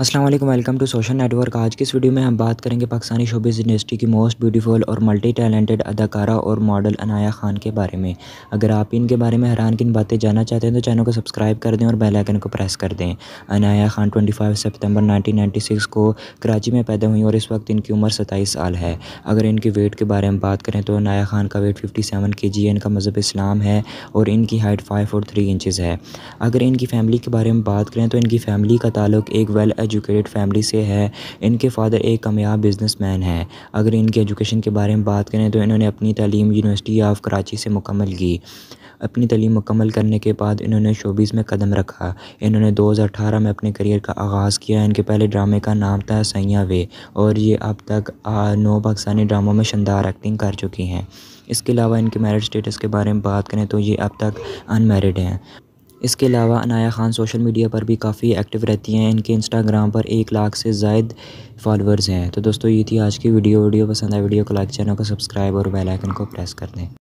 Aslam welcome to social network आज की इस वीडियो में हम बात करेंगे पाकिस्तानी शोबिस इंडस्ट्री की मोस्ट ब्यूटीफुल और मल्टी टैलेंटेड अदाकारा और मॉडल अनाया खान के बारे में अगर आप इनके बारे में हैरान किन बातें जानना चाहते हैं तो चैनल को सब्सक्राइब कर दें और बेल आइकन को प्रेस कर दें अनाया खान 25 सितंबर 1996 को कराची में पैदा हुई और इस वक्त इनकी उम्र सत्ताईस साल है अगर इनके वेट के बारे में बात करें तो अनाया खान का वेट फिफ्टी सेवन के जी है इनका मज़हब इस्लाम है और इनकी हाइट फाइव और थ्री इंचज़ है अगर इनकी फैमिली के बारे में बात करें तो इनकी फैमिली का ताल्लुक एक वेल एजुकेटेड फैमिली से है इनके फ़ादर एक कामयाब बिजनेसमैन हैं अगर इनकी एजुकेशन के बारे में बात करें तो इन्होंने अपनी तलीम यूनिवर्सिटी ऑफ कराची से मुकम्मल की अपनी तलीम मुकम्मल करने के बाद इन्होंने शोबीज़ में कदम रखा इन्होंने 2018 में अपने करियर का आगाज़ किया इनके पहले ड्रामे का नाम था सैया वे और ये अब तक नौ पाकिस्तानी ड्रामों में शानदार एक्टिंग कर चुकी हैं इसके अलावा इनके मैरिड स्टेटस के बारे में बात करें तो ये अब तक अनमेरिड हैं इसके अलावा अनाया ख़ान सोशल मीडिया पर भी काफ़ी एक्टिव रहती हैं इनके इंस्टाग्राम पर एक लाख से जायद फॉलोअर्स हैं तो दोस्तों ये थी आज की वीडियो वीडियो पसंद आए वीडियो को लाइक चैनल को सब्सक्राइब और बेलाइकन को प्रेस कर दें